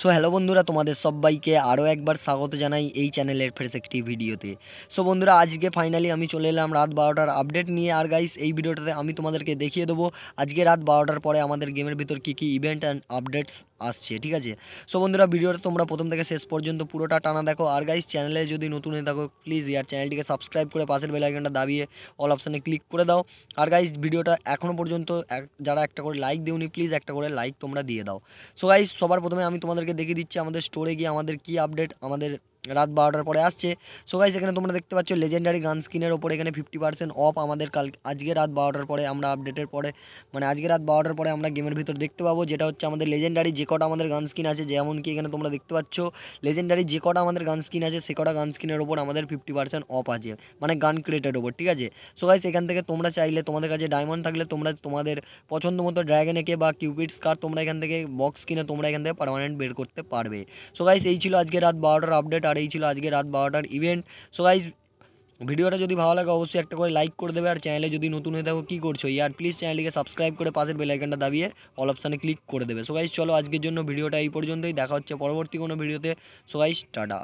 so hello বন্ধুরা তোমাদের সব বাইকে আরো একবার স্বাগত জানাই এই চ্যানেলের ফেরেশ্টি ভিডিওতে সো বন্ধুরা আজকে ফাইনালি আমি চলে এলাম রাত 12টার আপডেট নিয়ে আর गाइस এই ভিডিওতে আমি তোমাদেরকে দেখিয়ে দেব আজকে রাত 12টার পরে আমাদের গেমের ভিতর কি কি ইভেন্ট এন্ড আপডেটস আসছে ঠিক আছে সো বন্ধুরা ভিডিওটা তোমরা প্রথম থেকে শেষ পর্যন্ত পুরোটা টা না দেখো আর गाइस চ্যানেলে যদি নতুন এসে থাকো প্লিজ यार চ্যানেলটিকে সাবস্ক্রাইব করে পাশে বেল আইকনটা দাবিয়ে অল অপশনে ক্লিক করে দাও আর गाइस ভিডিওটা এখনো পর্যন্ত যারা একটা করে লাইক देऊনি প্লিজ একটা করে লাইক তোমরা দিয়ে দাও সো गाइस সবার প্রথমে আমি তোমাদেরকে দেখিয়ে দিতেছি আমাদের স্টোরে গিয়ে আমাদের কি আপডেট আমাদের রাত বারোটার পরে আসছে সো গাইস এখানে তোমরা দেখতে পাচ্ছ লেজেন্ডারি গান স্কিনের ওপরে এখানে ফিফটি পার্সেন্ট অফ আমাদের কাল আজকে রাত বারোটার পরে আমরা আপডেটের পরে মানে আজকে রাত বারোটার পরে আমরা গেমের ভিতর দেখতে পাবো যেটা হচ্ছে আমাদের লেজেন্ডারি যে কটা আমাদের গান স্কিন আছে যেমন কি এখানে তোমরা দেখতে পাচ্ছ লেজেন্ডারি যে কটা আমাদের গান স্কিন আছে সে কটা গান স্কিনের ওপর আমাদের ফিফটি পার্সেন্ট অফ আছে মানে গান ক্রিয়েটের ওপর ঠিক আছে সো গাইস এখান থেকে তোমরা চাইলে তোমাদের কাছে ডায়মন্ড থাকলে তোমরা তোমাদের পছন্দ মতো ড্রাগন একে বা কিউপিডস কার তোমরা এখান থেকে বক্স কিনে তোমরা এখান থেকে পারমানেন্ট বের করতে পারবে সো গাইস এই ছিল আজকে রাত বারোটার আপডেট এই ছিল আজকে রাত 12:00 আর ইভেন্ট সো গাইস ভিডিওটা যদি ভালো লাগে অবশ্যই একটা করে লাইক করে দেবে আর চ্যানেলে যদি নতুন এসে দেখো কি করছো ইয়ার প্লিজ চ্যানেলকে সাবস্ক্রাইব করে পাশে বেল আইকনটা দাবিয়ে অল অপশনে ক্লিক করে দেবে সো গাইস চলো আজকের জন্য ভিডিওটা এই পর্যন্তই দেখা হচ্ছে পরবর্তী কোনো ভিডিওতে সো গাইস টাটা